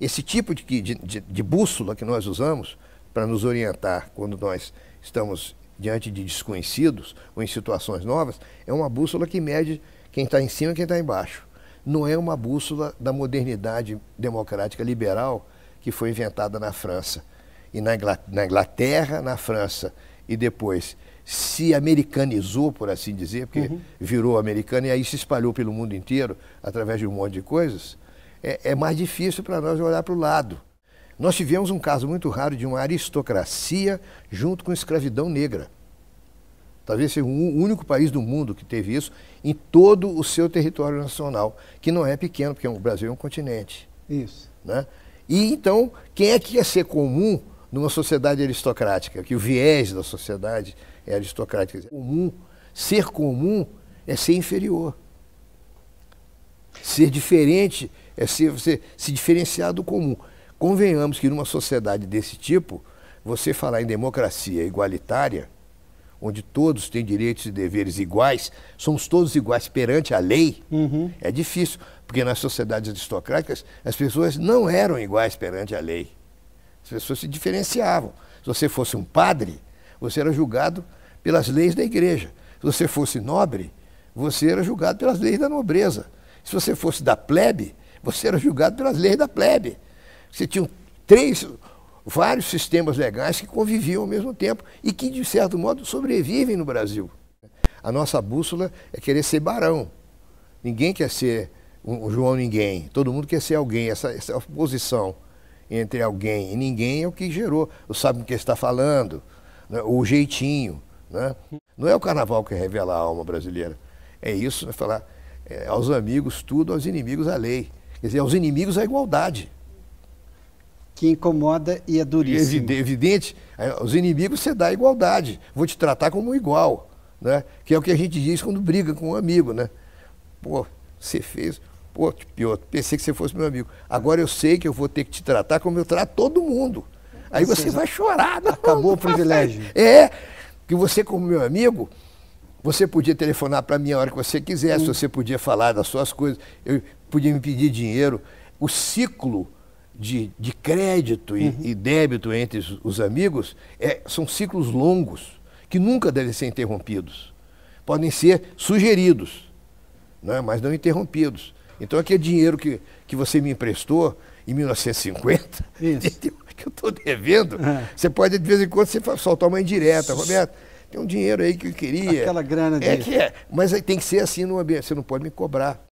Esse tipo de, de, de bússola que nós usamos para nos orientar quando nós estamos diante de desconhecidos ou em situações novas é uma bússola que mede quem está em cima e quem está embaixo. Não é uma bússola da modernidade democrática liberal que foi inventada na França e na Inglaterra, na França e depois se americanizou, por assim dizer, porque uhum. virou americano e aí se espalhou pelo mundo inteiro através de um monte de coisas é, é mais difícil para nós olhar para o lado. Nós tivemos um caso muito raro de uma aristocracia junto com escravidão negra. Talvez seja o único país do mundo que teve isso em todo o seu território nacional, que não é pequeno, porque o Brasil é um continente. Isso. Né? E então, quem é que ia ser comum numa sociedade aristocrática? Que o viés da sociedade é aristocrática. Comum, ser comum é ser inferior ser diferente, é ser, você se diferenciar do comum. Convenhamos que numa sociedade desse tipo, você falar em democracia igualitária, onde todos têm direitos e deveres iguais, somos todos iguais perante a lei, uhum. é difícil, porque nas sociedades aristocráticas as pessoas não eram iguais perante a lei. As pessoas se diferenciavam. Se você fosse um padre, você era julgado pelas leis da igreja. Se você fosse nobre, você era julgado pelas leis da nobreza. Se você fosse da plebe, você era julgado pelas leis da plebe. Você tinha três, vários sistemas legais que conviviam ao mesmo tempo e que, de certo modo, sobrevivem no Brasil. A nossa bússola é querer ser barão. Ninguém quer ser um João Ninguém. Todo mundo quer ser alguém. Essa, essa oposição entre alguém e ninguém é o que gerou. O sabe o que está falando, né? o jeitinho. Né? Não é o carnaval que revela a alma brasileira. É isso, falar é, aos amigos tudo, aos inimigos a lei. Quer dizer, aos inimigos a igualdade. Que incomoda e é duríssimo. É evidente, aos inimigos você dá igualdade. Vou te tratar como um igual. Né? Que é o que a gente diz quando briga com um amigo. Né? Pô, você fez. Pô, pior, pensei que você fosse meu amigo. Agora eu sei que eu vou ter que te tratar como eu trato todo mundo. Aí você vai chorar. acabou o privilégio. É, que você, como meu amigo, você podia telefonar para mim a hora que você quisesse, você podia falar das suas coisas, eu podia me pedir dinheiro. O ciclo de, de crédito e, uhum. e, débito entre os amigos é, são ciclos longos, que nunca devem ser interrompidos. Podem ser sugeridos, né, mas não interrompidos. Então aquele dinheiro que, que você me emprestou em 1950, Isso. que eu estou devendo, é. você pode de vez em quando você soltar uma indireta, Roberto tem um dinheiro aí que eu queria. Aquela grana é dele. É que é. Mas tem que ser assim no ambiente. Você não pode me cobrar.